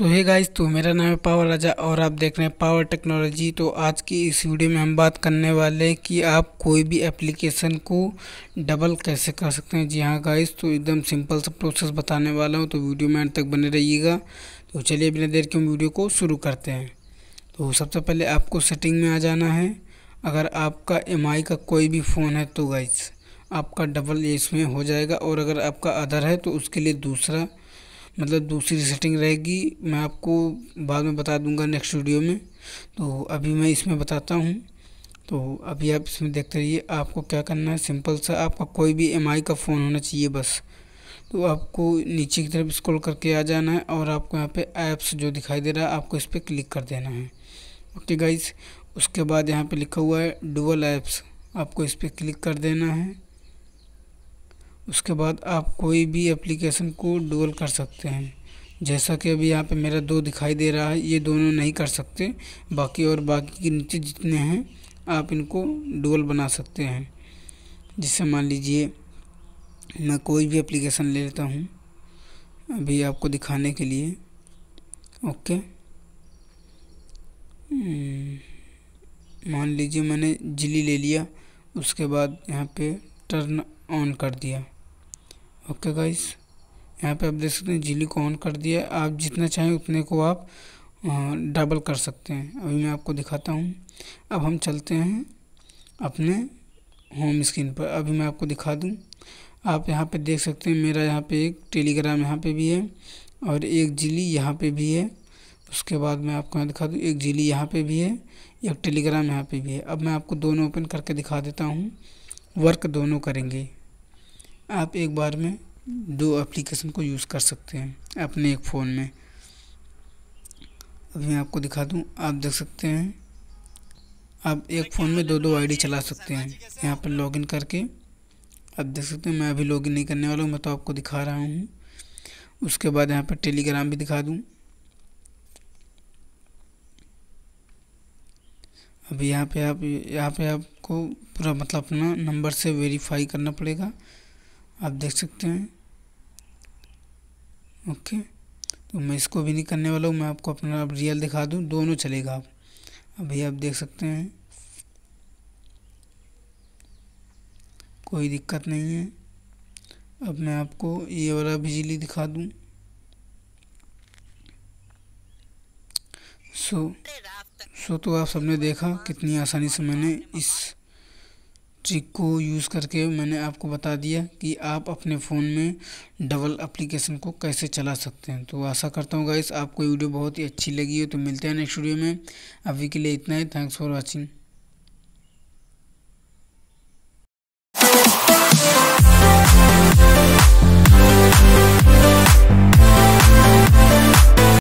सो है गाइस तो मेरा नाम है पावर राजा और आप देख रहे हैं पावर टेक्नोलॉजी तो आज की इस वीडियो में हम बात करने वाले हैं कि आप कोई भी एप्लीकेशन को डबल कैसे कर सकते हैं जी हाँ गाइस तो एकदम सिंपल सा प्रोसेस बताने वाला हूँ तो वीडियो में अंत तक बने रहिएगा तो चलिए बिना देर के हम वीडियो को शुरू करते हैं तो सबसे पहले आपको सेटिंग में आ जाना है अगर आपका एम का कोई भी फ़ोन है तो गाइस आपका डबल इसमें हो जाएगा और अगर आपका अदर है तो उसके लिए दूसरा मतलब दूसरी सेटिंग रहेगी मैं आपको बाद में बता दूंगा नेक्स्ट वीडियो में तो अभी मैं इसमें बताता हूँ तो अभी आप इसमें देखते रहिए आपको क्या करना है सिंपल सा आपका कोई भी एम का फ़ोन होना चाहिए बस तो आपको नीचे की तरफ स्क्रॉल करके आ जाना है और आपको यहाँ पे ऐप्स जो दिखाई दे रहा है आपको इस पर क्लिक कर देना है ओके गाइस उसके बाद यहाँ पे लिखा हुआ है डुअल ऐप्स आपको इस पर क्लिक कर देना है उसके बाद आप कोई भी एप्लीकेशन को डोल कर सकते हैं जैसा कि अभी यहाँ पे मेरा दो दिखाई दे रहा है ये दोनों नहीं कर सकते बाकी और बाकी के नीचे जितने हैं आप इनको डुअल बना सकते हैं जिससे मान लीजिए मैं कोई भी एप्लीकेशन ले लेता हूँ अभी आपको दिखाने के लिए ओके हम्म, मान लीजिए मैंने जिली ले लिया उसके बाद यहाँ पे टर्न ऑन कर दिया ओके गाइस यहाँ पे आप देख सकते हैं झिली को ऑन कर दिया आप जितना चाहें उतने को आप डबल कर सकते हैं अभी मैं आपको दिखाता हूँ अब हम चलते हैं अपने होम स्क्रीन पर अभी मैं आपको दिखा दूँ आप यहाँ पे देख सकते हैं मेरा यहाँ पे एक टेलीग्राम यहाँ पे भी है और एक जिली यहाँ पे भी है उसके बाद मैं आपको यहाँ दिखा दूँ एक जिली यहाँ पे भी है एक टेलीग्राम यहाँ पे भी है अब मैं आपको दोनों ओपन करके दिखा देता हूँ वर्क दोनों करेंगे आप एक बार में दो एप्लीकेशन को यूज़ कर सकते हैं अपने एक फ़ोन में अभी आपको दिखा दूँ आप देख सकते हैं आप एक फ़ोन में दो दो आईडी चला सकते हैं यहाँ पर लॉगिन करके आप देख सकते हैं मैं अभी लॉगिन नहीं करने वाला हूँ मैं तो आपको दिखा रहा हूँ उसके बाद यहाँ पर टेलीग्राम भी दिखा दूँ अभी यहाँ पे आप यहाँ पे आपको पूरा मतलब अपना नंबर से वेरीफाई करना पड़ेगा आप देख सकते हैं ओके तो मैं इसको भी नहीं करने वाला हूँ मैं आपको अपना आप रियल दिखा दूँ दोनों चलेगा आप अभी आप देख सकते हैं कोई दिक्कत नहीं है अब मैं आपको ये वाला बिजली दिखा दूँ सो सो तो आप सबने देखा कितनी आसानी से मैंने इस ट्रिक को यूज़ करके मैंने आपको बता दिया कि आप अपने फ़ोन में डबल एप्लीकेशन को कैसे चला सकते हैं तो आशा करता हूँ गाइस आपको वीडियो बहुत ही अच्छी लगी है तो मिलते हैं नेक्स्ट वीडियो में अभी के लिए इतना ही थैंक्स फॉर वॉचिंग